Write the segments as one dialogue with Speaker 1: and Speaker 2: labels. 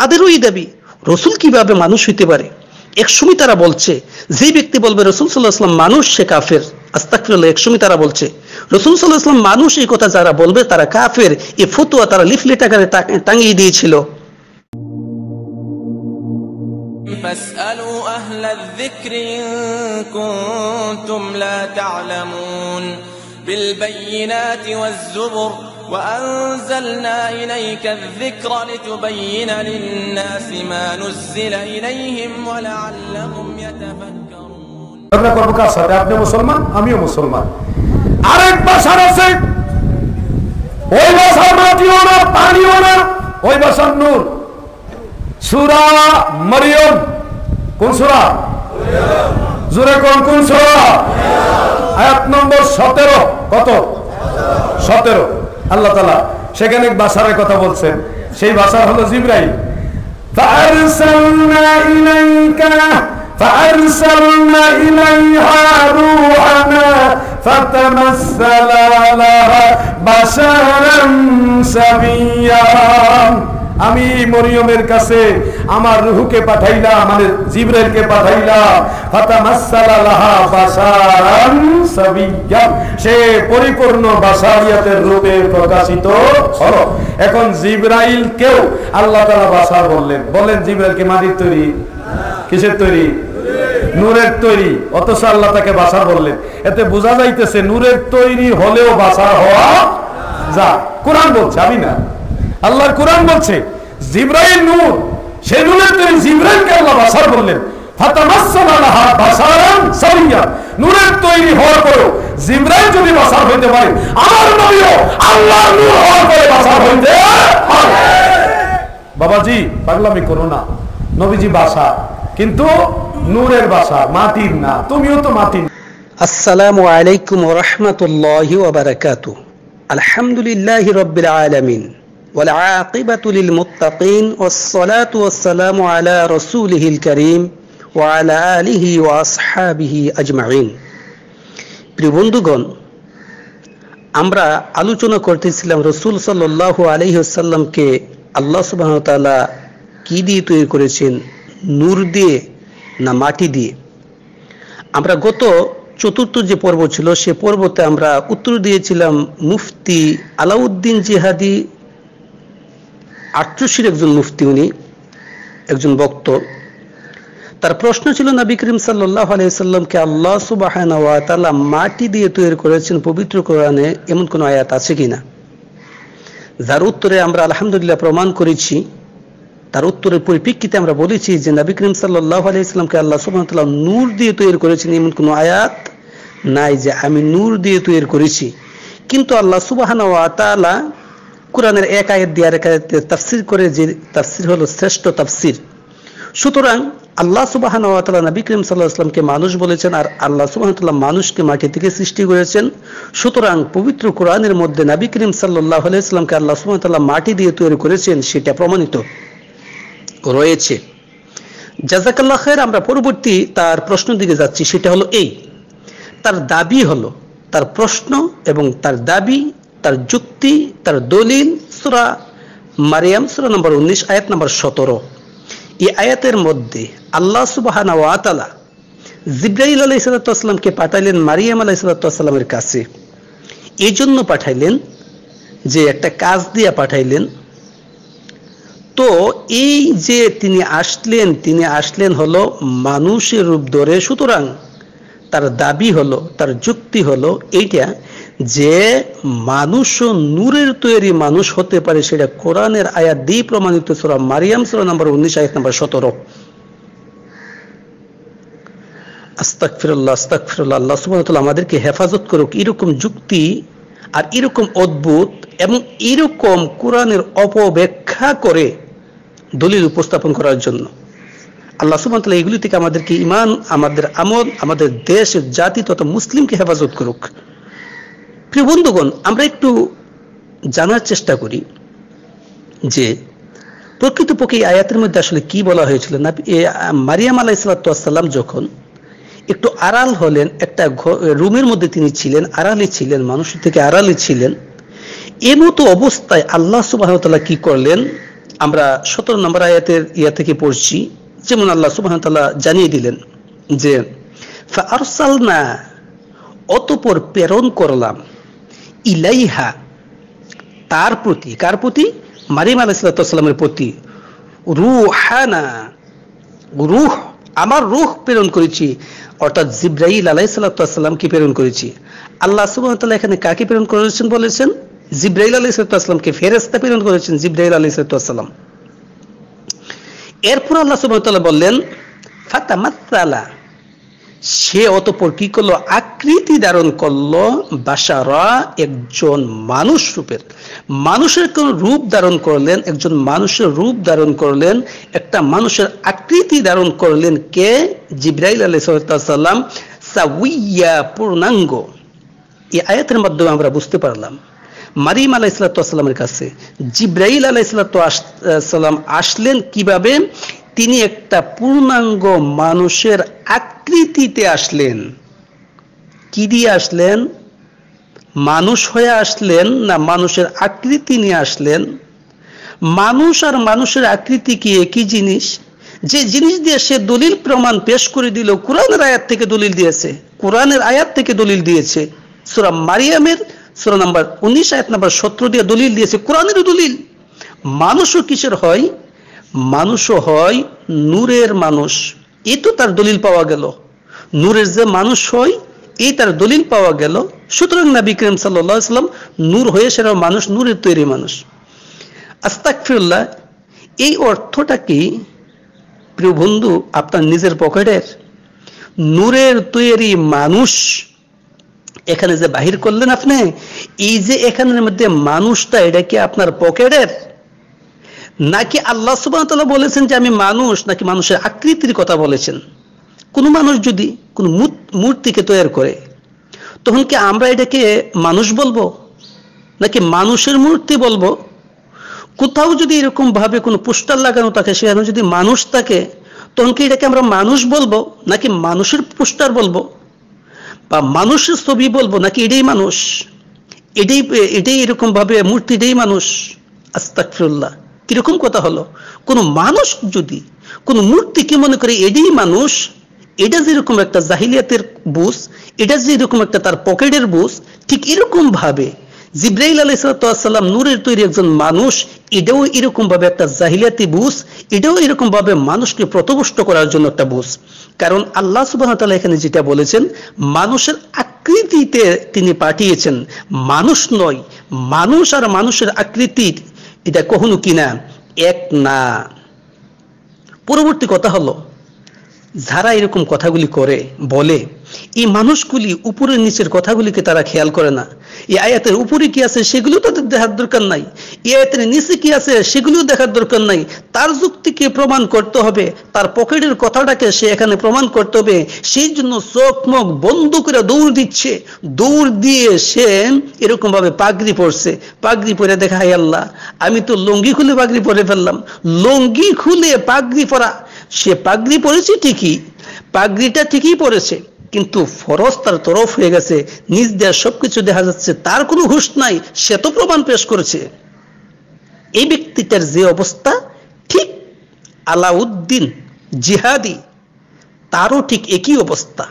Speaker 1: তাদেরও এই দাবি রসুল কিভাবে মানুষ হইতে পারে একসময় তারা বলছে যে ব্যক্তি বলবে রসুল সাল্লাহ আসলাম মানুষ সে কাফের আস্তাকফিরুল্লাহ একসময় তারা বলছে রসুল সাল্লাহ আসলাম মানুষ এই কথা যারা বলবে তারা কাফের এ ফতুয়া তারা লিফলেট আকারে টাঙিয়ে দিয়েছিল فاسألوا أهل
Speaker 2: الذكر إن كنتم لا تعلمون بالبينات والزبر وأنزلنا إليك الذكر لتبين للناس ما نزل إليهم ولعلهم يتفكرون কর্মকার সাথে আপনি মুসলমান আমিও মুসলমান আরেক ভাষার আছে ওই ভাষার মাটিও না পানিও না ওই ভাষার নূর সুরা মরিয়ম কোন সুরা জোরে কোন কোন সুরা আয়াত নম্বর সতেরো কত সতেরো আল্লাহ তালা সেখানে বাসারের কথা বলছেন সেই বাসার হলো জিব্রাহিম فأرسلنا إليك فأرسلنا إليها روحنا فتمثل لها بشرا سبيا আমি মরিয়মের কাছে আমার রুহুকে পাঠাইলাম মানে জিব্রাইলকে পাঠাইলাম সে পরিপূর্ণ বাসারিয়াতের রূপে প্রকাশিত হলো এখন জিব্রাইল কেউ আল্লাহ তাআলা বাসা বললেন বলেন জিব্রাইলকে মাটির তৈরি কিসের তৈরি নূরের তৈরি অথচ আল্লাহ তাকে বাসা বললেন এতে বোঝা যাইতেছে নূরের তৈরি হলেও বাসা হওয়া যা কোরআন বলছে আমি না আল্লাহর কোরআন বলছে জিব্রাইল নূর সেই নূরের তিনি জিব্রাইলকে আল্লাহ বাসার বললেন নূরের জিব্রাইল আল্লাহ
Speaker 1: না রহমতুল্লাহ আলহামদুলিল্লাহ রবিল والعاقبة للمتقين والصلاة والسلام على رسوله الكريم وعلى آله وأصحابه أجمعين প্রিয় বন্ধুগণ আমরা আলোচনা করতেছিলাম রসুল সাল্লাহ আলহিহসাল্লামকে আল্লাহ সুবাহতালা কি দিয়ে তৈরি করেছেন নূর দিয়ে না মাটি দিয়ে আমরা গত চতুর্থ যে পর্ব ছিল সে পর্বতে আমরা উত্তর দিয়েছিলাম মুফতি আলাউদ্দিন জিহাদি আটচল্লিশের একজন মুফতি উনি একজন বক্ত তার প্রশ্ন ছিল নবী করিম সাল্লাহ আলাইসাল্লামকে আল্লাহ সুবাহ মাটি দিয়ে তৈরি করেছেন পবিত্র কোরআনে এমন কোনো আয়াত আছে কি না যার উত্তরে আমরা আলহামদুলিল্লাহ প্রমাণ করেছি তার উত্তরের পরিপ্রেক্ষিতে আমরা বলেছি যে নবী করিম সাল্লাহ আলাইসাল্লামকে আল্লাহ সুবাহতাল্লাহ নূর দিয়ে তৈরি করেছেন এমন কোনো আয়াত নাই যে আমি নূর দিয়ে তৈরি করেছি কিন্তু আল্লাহ সুবাহানওয়াতালা কোরআনের এক আয়ের দিয়ে আরেক তাফসির করে যে তাফসির হলো শ্রেষ্ঠ তাফসির সুতরাং আল্লাহ সুবাহান তালা নবী করিম সাল্লাহ আসলামকে মানুষ বলেছেন আর আল্লাহ সুবাহতাল্লাহ মানুষকে মাটি থেকে সৃষ্টি করেছেন সুতরাং পবিত্র কোরআনের মধ্যে নবী করিম সাল্লাহ আলাইসলামকে আল্লাহ সুবাহতাল্লাহ মাটি দিয়ে তৈরি করেছেন সেটা প্রমাণিত রয়েছে জাজাকাল্লাহ খের আমরা পরবর্তী তার প্রশ্ন দিকে যাচ্ছি সেটা হলো এই তার দাবি হলো তার প্রশ্ন এবং তার দাবি তার যুক্তি তার দলিল সুরা মারিয়াম সুরা নম্বর উনিশ আয়াত নম্বর সতেরো এই আয়াতের মধ্যে আল্লাহ সুবাহান ওয়াতালা জিব্রাহিল আলাই সালাতামকে পাঠাইলেন মারিয়াম আলাহ সালাতামের কাছে এই জন্য পাঠাইলেন যে একটা কাজ দিয়া পাঠাইলেন তো এই যে তিনি আসলেন তিনি আসলেন হলো মানুষের রূপ ধরে সুতরাং তার দাবি হলো তার যুক্তি হলো এইটা যে মানুষ নূরের তৈরি মানুষ হতে পারে সেটা কোরআনের আয়া দি প্রমাণিত সুরা মারিয়াম সুরা নাম্বার উনিশ আয়াত নাম্বার সতেরো আস্তাকফিরুল্লাহ আস্তাকফিরুল্লাহ আল্লাহ সুবাহতাল্লাহ আমাদেরকে হেফাজত করুক এরকম যুক্তি আর এরকম অদ্ভুত এবং এরকম কোরআনের অপব্যাখ্যা করে দলিল উপস্থাপন করার জন্য আল্লাহ সুবাহতাল্লাহ এগুলি থেকে আমাদেরকে ইমান আমাদের আমল আমাদের দেশ জাতি তথা মুসলিমকে হেফাজত করুক প্রিয় বন্ধুগণ আমরা একটু জানার চেষ্টা করি যে প্রকৃতপক্ষে এই আয়াতের মধ্যে আসলে কি বলা হয়েছিল না মারিয়াম আলাহ ইসলাতাম যখন একটু আড়াল হলেন একটা রুমের মধ্যে তিনি ছিলেন আড়ালে ছিলেন মানুষ থেকে আড়ালে ছিলেন এর মতো অবস্থায় আল্লাহ সুবাহতাল্লাহ কি করলেন আমরা সতেরো নম্বর আয়াতের ইয়া থেকে পড়ছি যেমন আল্লাহ সুবাহতাল্লাহ জানিয়ে দিলেন যে ফা আরসাল না অতপর প্রেরণ করলাম ইলাইহা তার প্রতি কার প্রতি মারিম আলাইসালামের প্রতি রুহানা রুহ আমার রুহ প্রেরণ করেছি অর্থাৎ জিব্রাহিল আলাইসাল্লামকে প্রেরণ করেছি আল্লাহ সুবাহতাল্লাহ এখানে কাকে প্রেরণ করেছেন বলেছেন জিব্রাহিল আলাইসালামকে ফেরেস্তা প্রেরণ করেছেন জিব্রাহিল আলাইসালাম এরপর আল্লাহ সুবাহতাল্লাহ বললেন ফাতামাত্তালা সে অতপর কি করলো আকৃতি ধারণ করলো বাসারা একজন মানুষ রূপের মানুষের কোন রূপ ধারণ করলেন একজন মানুষের রূপ ধারণ করলেন একটা মানুষের আকৃতি ধারণ করলেন কে জিব্রাইল আলী সাউইয়া পূর্ণাঙ্গ এই আয়াতের মাধ্যমে আমরা বুঝতে পারলাম মারিম আলাহ ইসলাতামের কাছে জিব্রাইল আলাহ ইসলাতাম আসলেন কিভাবে তিনি একটা পূর্ণাঙ্গ মানুষের আকৃতিতে আসলেন কি দিয়ে আসলেন মানুষ হয়ে আসলেন না মানুষের আকৃতি নিয়ে আসলেন মানুষ আর মানুষের আকৃতি কি একই জিনিস যে জিনিস দিয়ে সে দলিল প্রমাণ পেশ করে দিল কোরআনের আয়াত থেকে দলিল দিয়েছে কোরআনের আয়াত থেকে দলিল দিয়েছে সুরা মারিয়ামের সুরা নাম্বার উনিশ আয়াত নাম্বার সত্র দিয়ে দলিল দিয়েছে কোরআনেরও দলিল মানুষও কিসের হয় মানুষও হয় নূরের মানুষ এ তো তার দলিল পাওয়া গেল নূরের যে মানুষ হয় এই তার দলিল পাওয়া গেল সুতরাং নাবি করিম সাল্লাম নূর হয়ে সেরা মানুষ নূরের তৈরি মানুষ আস্তাকফিরুল্লাহ এই অর্থটা কি প্রিয় বন্ধু আপনার নিজের পকেটের নূরের তৈরি মানুষ এখানে যে বাহির করলেন আপনি এই যে এখানের মধ্যে মানুষটা এটা কি আপনার পকেটের নাকি আল্লাহ সুবাহতাল্লাহ বলেছেন যে আমি মানুষ নাকি মানুষের আকৃতির কথা বলেছেন কোন মানুষ যদি কোন মূর্তিকে তৈরি করে তখন কি আমরা এটাকে মানুষ বলবো নাকি মানুষের মূর্তি বলবো কোথাও যদি এরকমভাবে কোনো পোস্টার লাগানো থাকে সেখানে যদি মানুষ থাকে তখন কি এটাকে আমরা মানুষ বলবো নাকি মানুষের পোস্টার বলবো বা মানুষের ছবি বলবো নাকি এটাই মানুষ এটাই এটাই এরকমভাবে মূর্তিটাই মানুষ আস্তাকফিরুল্লাহ কিরকম কথা হলো কোনো মানুষ যদি কোনো মূর্তি কি মনে করে এটাই মানুষ এটা যেরকম একটা জাহিলিয়াতের বুস এটা যেরকম একটা তার পকেটের বুস ঠিক এরকম ভাবে জিব্রাইল নূরের তৈরি একজন মানুষ এটাও এরকম ভাবে একটা জাহিলিয়াতি বুস এটাও এরকম ভাবে মানুষকে প্রতবষ্ট করার জন্য একটা বুস কারণ আল্লাহ সুবাহ এখানে যেটা বলেছেন মানুষের আকৃতিতে তিনি পাঠিয়েছেন মানুষ নয় মানুষ আর মানুষের আকৃতির এটা কখনো কিনা এক না পরবর্তী কথা হলো যারা এরকম কথাগুলি করে বলে এই মানুষগুলি উপরে নিচের কথাগুলিকে তারা খেয়াল করে না এই আয়াতের উপরে কি আছে সেগুলো তাদের দেখার দরকার নাই এই আয়াতের নিচে কি আছে সেগুলিও দেখার দরকার নাই তার যুক্তিকে প্রমাণ করতে হবে তার পকেটের কথাটাকে সে এখানে প্রমাণ করতে হবে সেই জন্য চোখ মুখ বন্ধ করে দৌড় দিচ্ছে দৌড় দিয়ে সে এরকম ভাবে পাগড়ি পরছে পাগড়ি পরে দেখা হাই আল্লাহ আমি তো লঙ্গি খুলে পাগড়ি পরে ফেললাম লঙ্গি খুলে পাগড়ি পরা সে পাগড়ি পরেছে ঠিকই পাগড়িটা ঠিকই পরেছে কিন্তু ফরজ তার তরফ হয়ে গেছে নিজ দেয়া সবকিছু দেখা যাচ্ছে তার কোনো হুশ নাই সে তো প্রমাণ পেশ করেছে এই ব্যক্তিটার যে অবস্থা ঠিক আলাউদ্দিন জিহাদি তারও ঠিক একই অবস্থা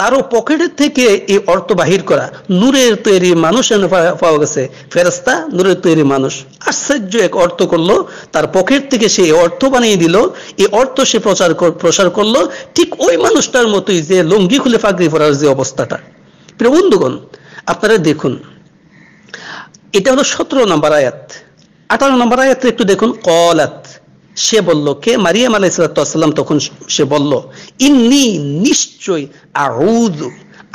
Speaker 1: তারও পকেট থেকে এই অর্থ বাহির করা নূরের তৈরি মানুষ এনে পাওয়া গেছে ফেরস্তা নূরের তৈরি মানুষ আশ্চর্য এক অর্থ করলো তার পকেট থেকে সে অর্থ বানিয়ে দিল এই অর্থ সে প্রচার প্রসার করলো ঠিক ওই মানুষটার মতোই যে লঙ্গি খুলে ফাঁকরি পড়ার যে অবস্থাটা প্রিয় বন্ধুগণ আপনারা দেখুন এটা হলো সতেরো নম্বর আয়াত আঠারো নম্বর আয়াত একটু দেখুন কলাত সে বলল কে মারিয়াম সালাতাম তখন সে বলল ইন্নি নিশ্চয় আউদু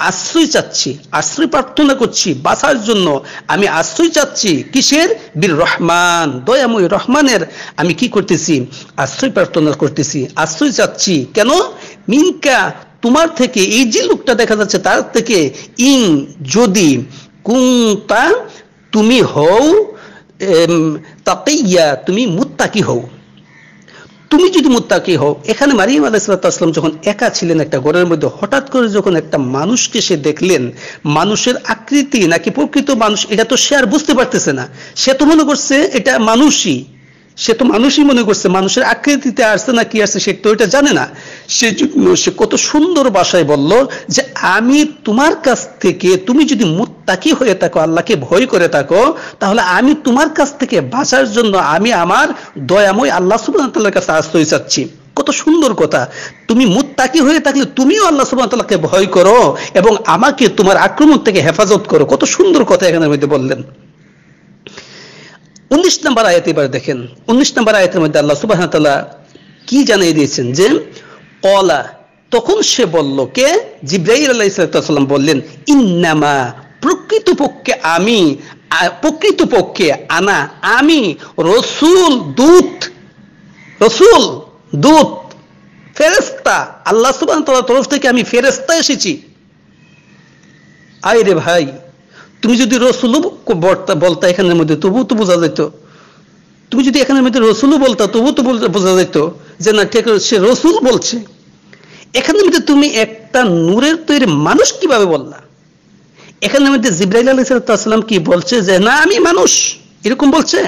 Speaker 1: আশ্রয় চাচ্ছি আশ্রয় প্রার্থনা করছি বাঁচার জন্য আমি আশ্রয় চাচ্ছি কিসের বীর রহমান দয়াময় রহমানের আমি কি করতেছি আশ্রয় প্রার্থনা করতেছি আশ্রয় চাচ্ছি কেন মিনকা তোমার থেকে এই যে লোকটা দেখা যাচ্ছে তার থেকে ইং যদি কুংতা তুমি হও তাতেইয়া তুমি মুত্তাকি হও তুমি যদি মুত্তাকি হও এখানে মারিয়াম আসলাম যখন একা ছিলেন একটা ঘরের মধ্যে হঠাৎ করে যখন একটা মানুষকে সে দেখলেন মানুষের আকৃতি নাকি প্রকৃত মানুষ এটা তো সে আর বুঝতে পারতেছে না সে তো মনে করছে এটা মানুষই সে তো মানুষই মনে করছে মানুষের আকৃতিতে আসছে না কি আসছে সে তো এটা জানে না সে সে কত সুন্দর বাসায় বলল যে আমি তোমার কাছ থেকে তুমি যদি মুত্তাকি হয়ে থাকো আল্লাহকে ভয় করে থাকো তাহলে আমি তোমার কাছ থেকে বাঁচার জন্য আমি আমার দয়াময় আল্লাহ সুবাহর কাছে আশ্রয় চাচ্ছি কত সুন্দর কথা তুমি মুত্তাকি হয়ে থাকলে তুমিও আল্লাহ সুবাহকে ভয় করো এবং আমাকে তোমার আক্রমণ থেকে হেফাজত করো কত সুন্দর কথা এখানের মধ্যে বললেন উনিশ নম্বর আয়াত এবার দেখেন উনিশ নম্বর আয়াতের মধ্যে আল্লাহ সুবাহ কি জানিয়ে দিয়েছেন যে কলা তখন সে বলল কে জিব্রাই আল্লাহ বললেন ইন্নামা প্রকৃতপক্ষে আমি প্রকৃতপক্ষে আনা আমি রসুল দূত রসুল দূত ফেরেস্তা আল্লাহ সুবাহ তরফ থেকে আমি ফেরেস্তা এসেছি আয় রে ভাই তুমি যদি রসুলও বলতা এখানের মধ্যে তবু তো বোঝা যেত তুমি যদি এখানের মধ্যে রসুলও বলতা তবু তো বোঝা যেত যে না ঠিক সে রসুল বলছে এখানের মধ্যে তুমি একটা নূরের তৈরি মানুষ কিভাবে বললা এখানের মধ্যে জিব্রাইল আলী সালাম কি বলছে যে না আমি মানুষ এরকম বলছে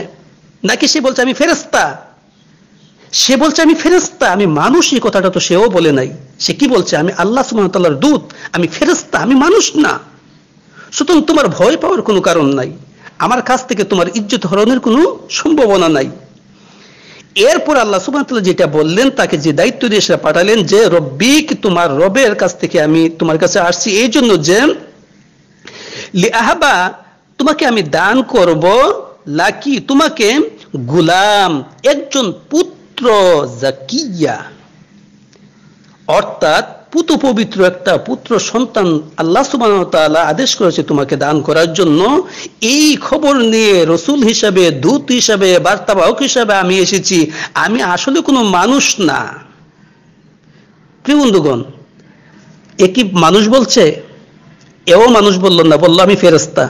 Speaker 1: নাকি সে বলছে আমি ফেরস্তা সে বলছে আমি ফেরস্তা আমি মানুষ এই কথাটা তো সেও বলে নাই সে কি বলছে আমি আল্লাহ সুমতাল্লাহর দূত আমি ফেরস্তা আমি মানুষ না সুতরাং তোমার ভয় পাওয়ার কোনো কারণ নাই আমার কাছ থেকে তোমার ইজ্জত হরণের কোনো সম্ভাবনা নাই এরপর আল্লাহ সুবাহ যেটা বললেন তাকে যে দায়িত্ব দিয়ে সেটা পাঠালেন যে রব্বিক তোমার রবের কাছ থেকে আমি তোমার কাছে আসছি এই জন্য যে আহাবা তোমাকে আমি দান করব লাকি তোমাকে গুলাম একজন পুত্র জাকিয়া অর্থাৎ পুত পবিত্র একটা পুত্র সন্তান আল্লাহ সুবান আদেশ করেছে তোমাকে দান করার জন্য এই খবর নিয়ে রসুল হিসাবে দূত হিসাবে বার্তাবাহক হিসাবে আমি এসেছি আমি আসলে কোনো মানুষ না প্রিয় বন্ধুগণ এ কি মানুষ বলছে এও মানুষ বলল না বললো আমি ফেরস্তা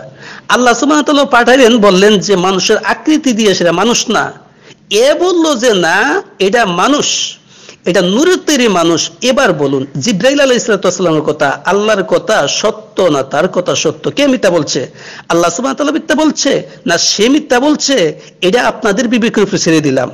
Speaker 1: আল্লাহ সুবান পাঠাইলেন বললেন যে মানুষের আকৃতি দিয়ে সেটা মানুষ না এ বললো যে না এটা মানুষ এটা নূরের তৈরি মানুষ এবার বলুন জিব্রাইল আলাহ ইসলাতামের কথা আল্লাহর কথা সত্য না তার কথা সত্য কে মিথ্যা বলছে আল্লাহ সুবাহ মিথ্যা বলছে না সে মিথ্যা বলছে এটা আপনাদের বিবেকের উপরে ছেড়ে দিলাম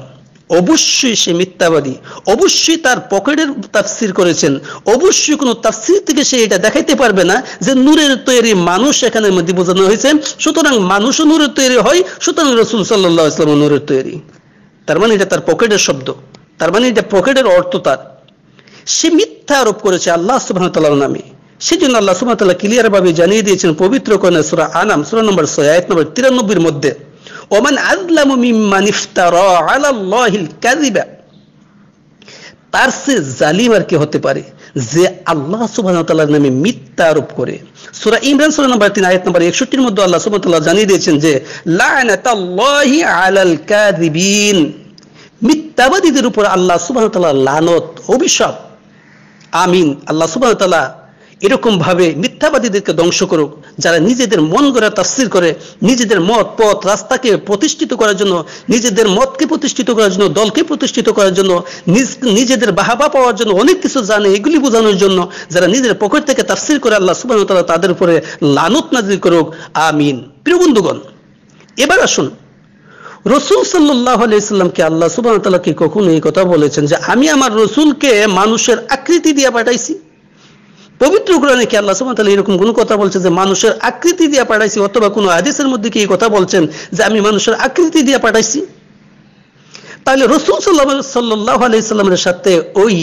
Speaker 1: অবশ্যই সে মিথ্যাবাদী অবশ্যই তার পকেটের তাফসির করেছেন অবশ্যই কোনো তাফসির থেকে সে এটা দেখাইতে পারবে না যে নূরের তৈরি মানুষ এখানে মধ্যে বোঝানো হয়েছে সুতরাং মানুষও নূরের তৈরি হয় সুতরাং রসুল সাল্লাহ ইসলাম নূরের তৈরি তার মানে এটা তার পকেটের শব্দ তার মানে এটা পকেটের অর্থ তার সে মিথ্যা আরোপ করেছে আল্লাহ সুবাহতাল্লাহ নামে সেজন্য আল্লাহ সুবাহতাল্লাহ ভাবে জানিয়ে দিয়েছেন পবিত্র কন্যা সুরা আনাম সুরা নম্বর ছয়াত নম্বর তিরানব্বইয়ের মধ্যে ওমান আজলাম মিম্মান আলাল্লাহিল তার সে জালিম আর হতে পারে যে আল্লাহ নামে মিথ্যা আরোপ করে সুরা ইমরান সুরা নম্বর তিন আয়াত নম্বর একষট্টির মধ্যে আল্লাহ সুবাহতাল্লাহ জানিয়ে দিয়েছেন যে আলাল মিথ্যাবাদীদের উপর আল্লাহ সুবাহতাল্লাহ লানত অভিশাপ আমিন আল্লাহ সুবাহ সুবাহতাল্লাহ এরকমভাবে মিথ্যাবাদীদেরকে ধ্বংস করুক যারা নিজেদের মন গড়া তাস্তির করে নিজেদের মত পথ রাস্তাকে প্রতিষ্ঠিত করার জন্য নিজেদের মতকে প্রতিষ্ঠিত করার জন্য দলকে প্রতিষ্ঠিত করার জন্য নিজেদের বাহাবা পাওয়ার জন্য অনেক কিছু জানে এগুলি বোঝানোর জন্য যারা নিজের পকেট থেকে তাস্তির করে আল্লাহ সুবাহ তাদের উপরে লানত নাজির করুক আমিন প্রিয় বন্ধুগণ এবার আসুন রসুল সাল্লাহ আলাইসাল্লামকে আল্লাহ সুবাহ তাল্লাহ কি কখনো এই কথা বলেছেন যে আমি আমার রসুলকে মানুষের আকৃতি দিয়ে পাঠাইছি পবিত্র কোরআনে কি আল্লাহ সুবাহ তালা এরকম কোনো কথা বলছে যে মানুষের আকৃতি দিয়ে পাঠাইছি অথবা কোনো আদেশের মধ্যে কি এই কথা বলছেন যে আমি মানুষের আকৃতি দিয়ে পাঠাইছি তাহলে রসুল সাল্লাম সাল্লাহ আলাইসাল্লামের সাথে ওই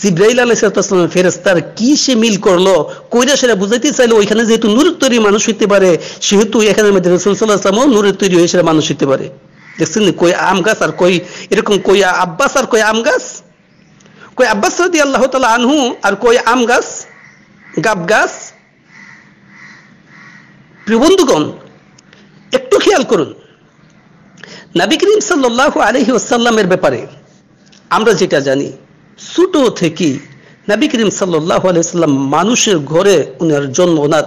Speaker 1: জিব্রাইল আলাইসালামের ফেরস্তার কি সে মিল করলো কইরা সেটা বুঝাইতে চাইলে ওইখানে যেহেতু নূরের তৈরি মানুষ হইতে পারে সেহেতু এখানে মধ্যে রসুল সাল্লাহ আসলামও নূরের তৈরি হয়ে সেটা মানুষ হইতে পারে দেখছেন কই আম গাছ আর কই এরকম কই আব্বাস আর কই আম গাছ কই আব্বাস রদি আল্লাহ তালা আনহু আর কই আম গাছ গাব গাছ প্রিয় বন্ধুগণ একটু খেয়াল করুন নাবি করিম সাল্লাহ আলহি ওসাল্লামের ব্যাপারে আমরা যেটা জানি ছোট থেকে নবী করিম সাল্লাহ আলাইসাল্লাম মানুষের ঘরে উনার জন্ম ওনার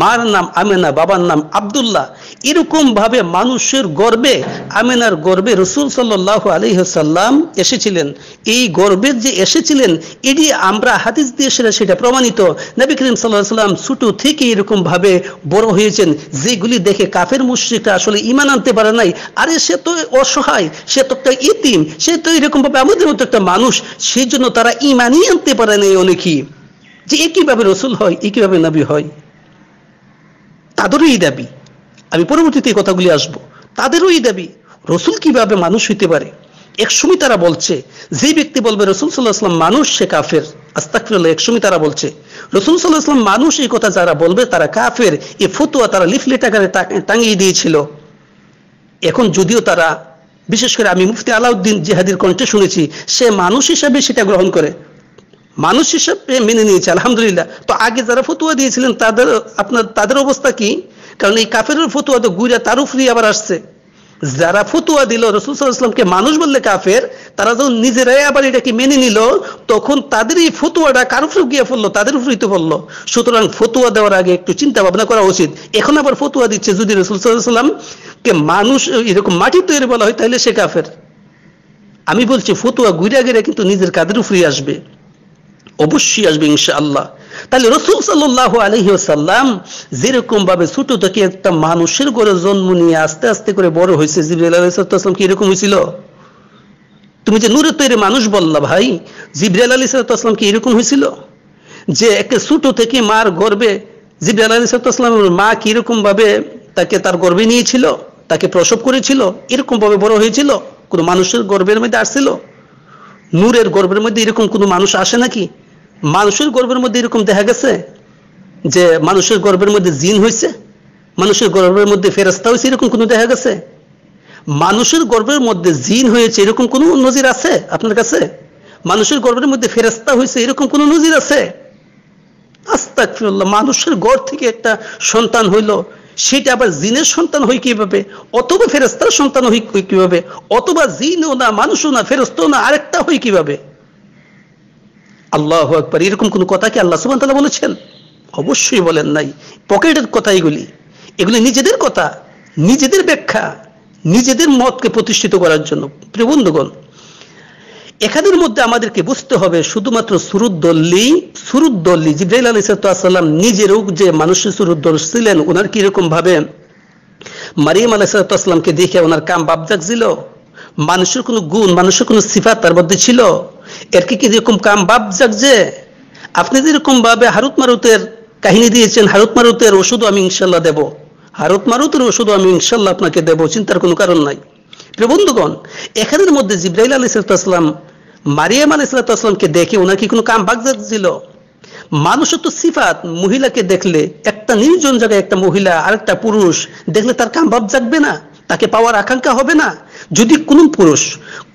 Speaker 1: মার নাম আমেনা বাবার নাম আবদুল্লাহ এরকম ভাবে মানুষের গর্বে আমেনার গর্বে রসুল সাল্লাহ আলহ্লাম এসেছিলেন এই গর্বের যে এসেছিলেন এটি আমরা হাদিস দিয়ে সেটা সেটা প্রমাণিত নবী করিম সাল্লাহ সাল্লাম ছোটো থেকে ভাবে বড় হয়েছেন যেগুলি দেখে কাফের মুশ্রিকরা আসলে ইমান আনতে পারে নাই আরে সে তো অসহায় সে তো একটা ইতিম সে তো এরকম ভাবে আমাদের মতো একটা মানুষ সেই জন্য তারা ইমানই আনতে পারে জানে অনেকেই যে একইভাবে রসুল হয় একইভাবে কীভাবে নাবি হয় তাদেরও এই দাবি আমি পরবর্তীতে কথাগুলি আসব তাদেরও এই দাবি রসুল কিভাবে মানুষ হইতে পারে একসময় তারা বলছে যে ব্যক্তি বলবে রসুল সাল্লাহ আসলাম মানুষ সে কাফের আস্তাকফিরুল্লাহ একসময় তারা বলছে রসুল সাল্লাহ আসলাম মানুষ এই কথা যারা বলবে তারা কাফের এ ফতুয়া তারা লিফলেট আকারে টাঙিয়ে দিয়েছিল এখন যদিও তারা বিশেষ করে আমি মুফতি আলাউদ্দিন জেহাদির কণ্ঠে শুনেছি সে মানুষ হিসাবে সেটা গ্রহণ করে মানুষ হিসেবে মেনে নিয়েছে আলহামদুলিল্লাহ তো আগে যারা ফতুয়া দিয়েছিলেন তাদের আপনার তাদের অবস্থা কি কারণ এই কাফের ফতুয়া তো গুইরা তার উপরে আবার আসছে যারা ফতুয়া দিল রসুল সাল্লাহামকে মানুষ বললে কাফের তারা যখন নিজেরাই আবার এটাকে মেনে নিল তখন তাদের এই ফতুয়াটা কারো উপরে গিয়ে ফেললো তাদের উপরেই তো পড়লো সুতরাং ফতুয়া দেওয়ার আগে একটু চিন্তা ভাবনা করা উচিত এখন আবার ফতুয়া দিচ্ছে যদি রসুল কে মানুষ এরকম মাটি তৈরি বলা হয় তাহলে সে কাফের আমি বলছি ফতুয়া গুইরা গিরা কিন্তু নিজের কাদের উপরেই আসবে অবশ্যই আসবে ইনশা আল্লাহ তাহলে রসুল সাল্লাহ যেরকম ভাবে ছোট থেকে একটা মানুষের করে জন্ম নিয়ে আস্তে আস্তে করে বড় হয়েছে জিবরুল আলহিসাম কি এরকম হয়েছিল তুমি যে নূরে তৈরি মানুষ বললা ভাই জিবরাল আলী সালাতাম কি এরকম হয়েছিল যে একে ছোট থেকে মার গর্বে জিবরাল আলী সালাতামের মা কিরকম ভাবে তাকে তার গর্বে নিয়েছিল তাকে প্রসব করেছিল এরকম ভাবে বড় হয়েছিল কোনো মানুষের গর্বের মধ্যে আসছিল নূরের গর্বের মধ্যে এরকম কোনো মানুষ আসে নাকি মানুষের গর্বের মধ্যে এরকম দেখা গেছে যে মানুষের গর্বের মধ্যে জিন হয়েছে মানুষের গর্বের মধ্যে ফেরস্তা হয়েছে এরকম কোনো দেখা গেছে মানুষের গর্বের মধ্যে জিন হয়েছে এরকম কোনো নজির আছে আপনার কাছে মানুষের গর্বের মধ্যে ফেরস্তা হয়েছে এরকম কোনো নজির আছে আস্তাকফিরুল্লাহ মানুষের গড় থেকে একটা সন্তান হইল সেটা আবার জিনের সন্তান হয় কিভাবে অথবা ফেরস্তার সন্তান হয় কিভাবে অথবা জিনও না মানুষও না ফেরস্তও না আরেকটা হয় কিভাবে আল্লাহ একবার এরকম কোনো কথা কি আল্লাহ সুবান তাল্লাহ বলেছেন অবশ্যই বলেন নাই পকেটের কথা এগুলি এগুলি নিজেদের কথা নিজেদের ব্যাখ্যা নিজেদের মতকে প্রতিষ্ঠিত করার জন্য প্রবন্ধগণ এখানের মধ্যে আমাদেরকে বুঝতে হবে শুধুমাত্র সুরুদ্দল্লি সুরুদ্দল্লি জিব্রাইল আলী সাল্লাম নিজেরও যে মানুষের সুরুদ্দল ছিলেন ওনার কিরকম ভাবে মারিয়াম আলাহ সাল্লামকে দেখে ওনার কাম বাপ ছিল মানুষের কোনো গুণ মানুষের কোনো সিফা তার মধ্যে ছিল এর কি যেরকম কাম বাপ জাগছে আপনি যেরকম ভাবে হারুত মারুতের কাহিনী দিয়েছেন হারুত মারুতের ওষুধও আমি ইনশাল্লাহ দেব হারুত মারুতের ওষুধও আমি ইনশাল্লাহ আপনাকে দেব চিন্তার কোনো কারণ নাই প্রবন্ধুগণ এখানের মধ্যে জিব্রাইল আলী সালাম মারিয়াম আলী সালাতামকে দেখে ওনার কি কোনো কাম বাগ ছিল মানুষের তো সিফাত মহিলাকে দেখলে একটা নির্জন জায়গায় একটা মহিলা আরেকটা পুরুষ দেখলে তার কাম বাপ জাগবে না তাকে পাওয়ার আকাঙ্ক্ষা হবে না যদি কোনো পুরুষ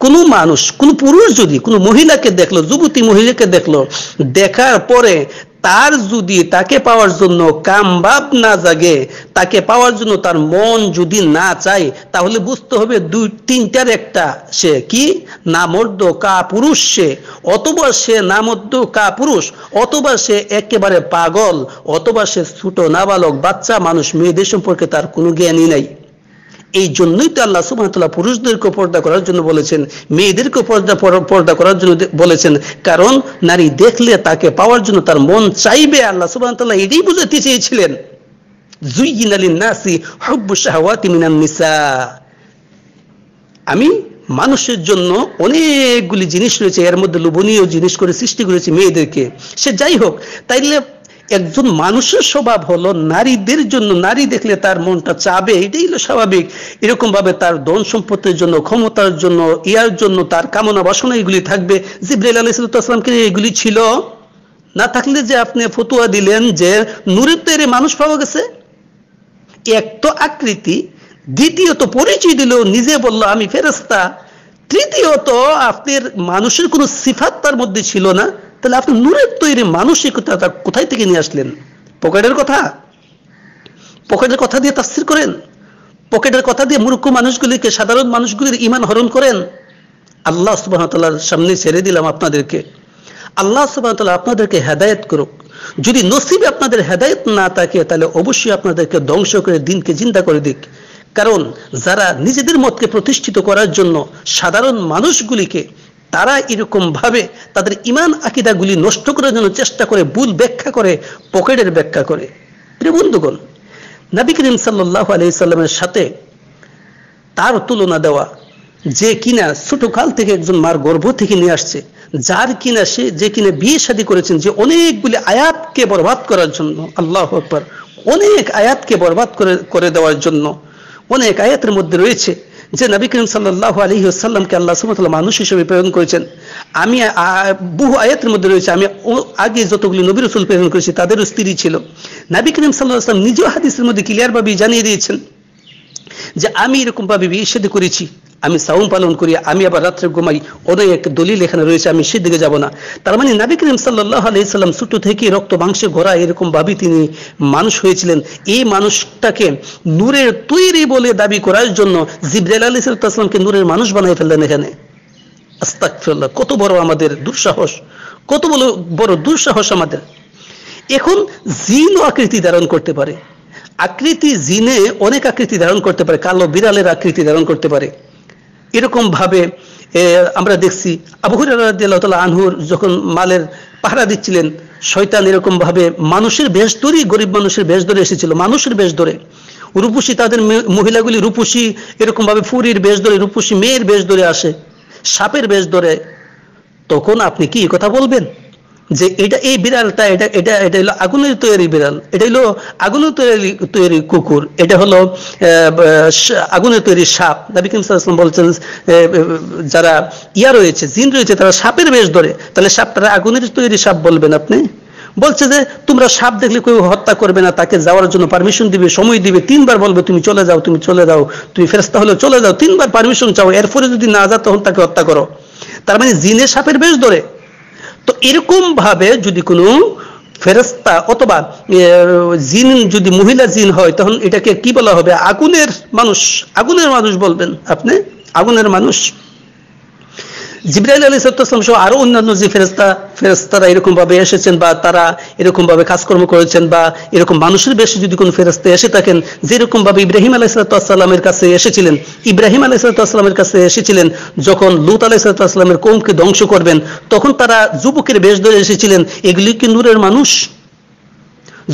Speaker 1: কোনো মানুষ কোনো পুরুষ যদি কোনো মহিলাকে দেখলো যুবতী মহিলাকে দেখলো দেখার পরে তার যদি তাকে পাওয়ার জন্য কাম বাপ না জাগে তাকে পাওয়ার জন্য তার মন যদি না চায় তাহলে বুঝতে হবে দুই তিনটার একটা সে কি নামর্দ কা পুরুষ সে অথবা সে নামর্দ কা পুরুষ অথবা সে একেবারে পাগল অথবা সে ছোট নাবালক বাচ্চা মানুষ মেয়েদের সম্পর্কে তার কোনো জ্ঞানই নাই এই জন্যই তো আল্লাহ সুবাহতাল্লাহ পুরুষদেরকে পর্দা করার জন্য বলেছেন মেয়েদেরকে পর্দা পর্দা করার জন্য বলেছেন কারণ নারী দেখলে তাকে পাওয়ার জন্য তার মন চাইবে আল্লাহ সুবাহতাল্লাহ এটাই বুঝাতে চেয়েছিলেন জুইন আলী নাসি হব্বু শাহওয়াতি মিনান নিসা আমি মানুষের জন্য অনেকগুলি জিনিস রয়েছে এর মধ্যে লোভনীয় জিনিস করে সৃষ্টি করেছি মেয়েদেরকে সে যাই হোক তাইলে একজন মানুষের স্বভাব হলো নারীদের জন্য নারী দেখলে তার মনটা চাবে এটাই হলো স্বাভাবিক এরকম ভাবে তার ধন সম্পত্তির জন্য ক্ষমতার জন্য ইয়ার জন্য তার কামনা বাসনা এগুলি থাকবে জিব্রাইল আলী সালাতামকে এগুলি ছিল না থাকলে যে আপনি ফতুয়া দিলেন যে নুরের তৈরি মানুষ পাওয়া গেছে এক তো আকৃতি দ্বিতীয়ত পরিচয় দিল নিজে বলল আমি ফেরস্তা তৃতীয়ত আপনার মানুষের কোনো সিফাত তার মধ্যে ছিল না তাহলে আপনি নূরের তৈরি মানসিকতা কোথায় থেকে নিয়ে আসলেন পকেটের কথা পকেটের কথা দিয়ে তাস্তির করেন পকেটের কথা দিয়ে মূর্খ মানুষগুলিকে সাধারণ মানুষগুলির ইমান হরণ করেন আল্লাহ সুবাহতাল্লার সামনে ছেড়ে দিলাম আপনাদেরকে আল্লাহ সুবাহতাল্লাহ আপনাদেরকে হেদায়ত করুক যদি নসিবে আপনাদের হেদায়ত না থাকে তাহলে অবশ্যই আপনাদেরকে ধ্বংস করে দিনকে চিন্তা করে দিক কারণ যারা নিজেদের মতকে প্রতিষ্ঠিত করার জন্য সাধারণ মানুষগুলিকে তারা এরকম ভাবে তাদের ইমান আকিদাগুলি নষ্ট করার জন্য চেষ্টা করে ভুল ব্যাখ্যা করে পকেটের ব্যাখ্যা করে বন্ধুগণ নাবিক সাল্লাহ আলাইসাল্লামের সাথে তার তুলনা দেওয়া যে কিনা ছোটকাল থেকে একজন মার গর্ভ থেকে নিয়ে আসছে যার কিনা সে যে কিনা বিয়ে শাদী করেছেন যে অনেকগুলি আয়াতকে বরবাদ করার জন্য আল্লাহ অনেক আয়াতকে বরবাদ করে করে দেওয়ার জন্য অনেক আয়াতের মধ্যে রয়েছে যে নবী করিম সাল্লাহ আলহি আসাল্লামকে আল্লাহ সুমতাল্লাহ মানুষ হিসেবে প্রেরণ করেছেন আমি বহু আয়াতের মধ্যে রয়েছে আমি আগে যতগুলি নবী রসুল প্রেরণ করেছি তাদেরও স্ত্রী ছিল নবী করিম সাল্লাহ আসলাম নিজেও হাদিসের মধ্যে ক্লিয়ারভাবে জানিয়ে দিয়েছেন যে আমি এরকমভাবে বিয়ে সাথে করেছি আমি সাউন পালন করি আমি আবার রাত্রে ঘুমাই অনেক এক দলিল এখানে রয়েছে আমি সেদিকে যাব না তার মানে নাবি করিম সাল্লাহ আলি সাল্লাম ছোট থেকে রক্ত মাংসে ঘোরা এরকম এরকমভাবেই তিনি মানুষ হয়েছিলেন এই মানুষটাকে নূরের তৈরি বলে দাবি করার জন্য জিব্রাইল আলি সালামকে নূরের মানুষ বানাই ফেললেন এখানে আস্তাকফিরল্লাহ কত বড় আমাদের দুঃসাহস কত বড় বড় দুঃসাহস আমাদের এখন জিনও আকৃতি ধারণ করতে পারে আকৃতি জিনে অনেক আকৃতি ধারণ করতে পারে কালো বিড়ালের আকৃতি ধারণ করতে পারে এরকমভাবে আমরা দেখছি আবহুরাল্লাহ আনহুর যখন মালের পাহারা দিচ্ছিলেন শয়তান এরকমভাবে মানুষের বেশ ধরেই গরিব মানুষের বেশ ধরে এসেছিল মানুষের বেশ ধরে রূপসী তাদের মহিলাগুলি রূপসী এরকমভাবে ফুরির বেশ ধরে রূপসী মেয়ের বেশ ধরে আসে সাপের বেশ ধরে তখন আপনি কি কথা বলবেন যে এটা এই বিড়ালটা এটা এটা এটা হলো আগুনের তৈরি বিড়াল এটা হলো আগুনের তৈরি তৈরি কুকুর এটা হলো আগুনের তৈরি সাপ নাবি করিম সাল্লাম বলছেন যারা ইয়া রয়েছে জিন রয়েছে তারা সাপের বেশ ধরে তাহলে সাপটা আগুনের তৈরি সাপ বলবেন আপনি বলছে যে তোমরা সাপ দেখলে কেউ হত্যা করবে না তাকে যাওয়ার জন্য পারমিশন দিবে সময় দিবে তিনবার বলবে তুমি চলে যাও তুমি চলে যাও তুমি ফেরস্তা হলে চলে যাও তিনবার পারমিশন চাও এরপরে যদি না যা তখন তাকে হত্যা করো তার মানে জিনে সাপের বেশ ধরে তো এরকম ভাবে যদি কোনো ফেরস্তা অথবা জিন যদি মহিলা জিন হয় তখন এটাকে কি বলা হবে আগুনের মানুষ আগুনের মানুষ বলবেন আপনি আগুনের মানুষ জিব্রাইল আলী সত্তাম সহ আরো অন্যান্য যে ফেরস্তা ফেরস্তারা এরকম ভাবে এসেছেন বা তারা এরকম ভাবে কাজকর্ম করেছেন বা এরকম মানুষের বেশি যদি কোন ফেরস্তে এসে থাকেন যেরকম ভাবে ইব্রাহিম আলাহ সালাতামের কাছে এসেছিলেন ইব্রাহিম আলাহ সালাতামের কাছে এসেছিলেন যখন লুত আলাহ সালাতামের কোমকে ধ্বংস করবেন তখন তারা যুবকের বেশ ধরে এসেছিলেন এগুলি কি নূরের মানুষ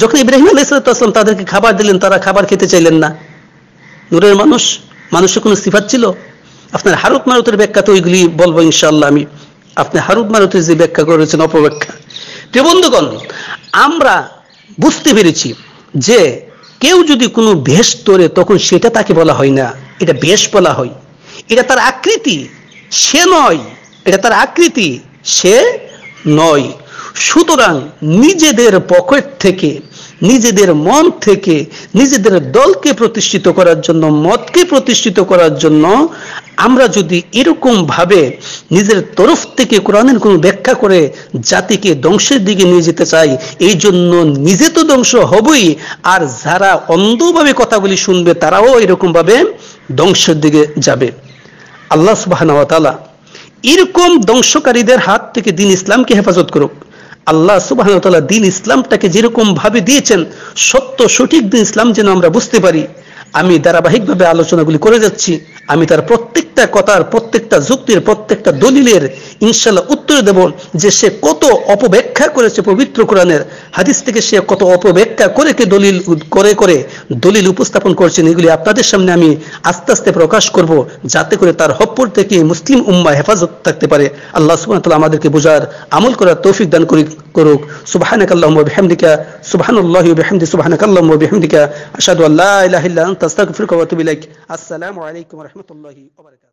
Speaker 1: যখন ইব্রাহিম আলাহ সালাতাম তাদেরকে খাবার দিলেন তারা খাবার খেতে চাইলেন না নূরের মানুষ মানুষের কোনো সিফাত ছিল আপনার হারুদ মারুতের ব্যাখ্যা তো ওইগুলি বলবো ইনশাল্লাহ আমি আপনি হারুদ মারুতের যে ব্যাখ্যা করেছেন অপব্যাখ্যা প্রিয় বন্ধুগণ আমরা বুঝতে পেরেছি যে কেউ যদি কোনো ভেষ তোরে তখন সেটা তাকে বলা হয় না এটা বেশ বলা হয় এটা তার আকৃতি সে নয় এটা তার আকৃতি সে নয় সুতরাং নিজেদের পকেট থেকে নিজেদের মন থেকে নিজেদের দলকে প্রতিষ্ঠিত করার জন্য মতকে প্রতিষ্ঠিত করার জন্য আমরা যদি এরকম ভাবে নিজের তরফ থেকে কোরআনের কোনো ব্যাখ্যা করে জাতিকে ধ্বংসের দিকে নিয়ে যেতে চাই এই জন্য নিজে তো ধ্বংস হবই আর যারা অন্ধভাবে কথাগুলি শুনবে তারাও এরকম ভাবে ধ্বংসের দিকে যাবে আল্লাহ সুবাহ এরকম ধ্বংসকারীদের হাত থেকে দিন ইসলামকে হেফাজত করুক আল্লাহ সুবাহ দিন ইসলামটাকে যেরকম ভাবে দিয়েছেন সত্য সঠিক দিন ইসলাম যেন আমরা বুঝতে পারি আমি ধারাবাহিকভাবে আলোচনাগুলি করে যাচ্ছি আমি তার প্রত্যেকটা কথার প্রত্যেকটা যুক্তির প্রত্যেকটা দলিলের ইনশাল্লাহ উত্তর দেব যে সে কত অপব্যাখ্যা করেছে পবিত্র কোরআনের হাদিস থেকে সে কত অপব্যাখ্যা করে কে দলিল করে করে দলিল উপস্থাপন করছেন এগুলি আপনাদের সামনে আমি আস্তে আস্তে প্রকাশ করব যাতে করে তার হপ্পর থেকে মুসলিম উম্মা হেফাজত থাকতে পারে আল্লাহ সুবাহ আমাদেরকে বোঝার আমল করার তৌফিক দান করি করুক সুবহানাক আল্লাহুম্মা বিহামদিকা সুবহানাল্লাহি ওয়া বিহামদি সুবহানাক আল্লাহুম্মা বিহামদিকা আশহাদু আসসালামু আলাইকুম ওয়া